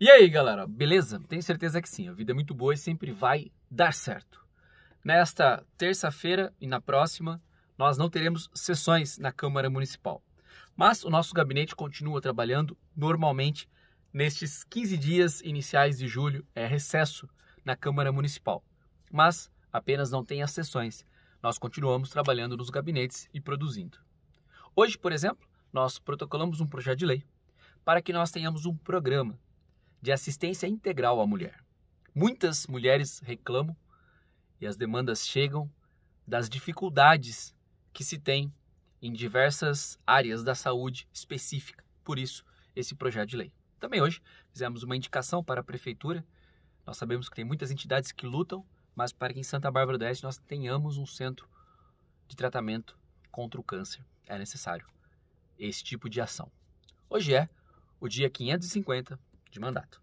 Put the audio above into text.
E aí, galera, beleza? Tenho certeza que sim, a vida é muito boa e sempre vai dar certo. Nesta terça-feira e na próxima, nós não teremos sessões na Câmara Municipal. Mas o nosso gabinete continua trabalhando normalmente nestes 15 dias iniciais de julho, é recesso na Câmara Municipal. Mas apenas não tem as sessões. Nós continuamos trabalhando nos gabinetes e produzindo. Hoje, por exemplo, nós protocolamos um projeto de lei para que nós tenhamos um programa de assistência integral à mulher. Muitas mulheres reclamam e as demandas chegam das dificuldades que se tem em diversas áreas da saúde específica. Por isso, esse projeto de lei. Também hoje fizemos uma indicação para a prefeitura. Nós sabemos que tem muitas entidades que lutam, mas para que em Santa Bárbara do Oeste nós tenhamos um centro de tratamento contra o câncer, é necessário esse tipo de ação. Hoje é o dia 550 de mandato.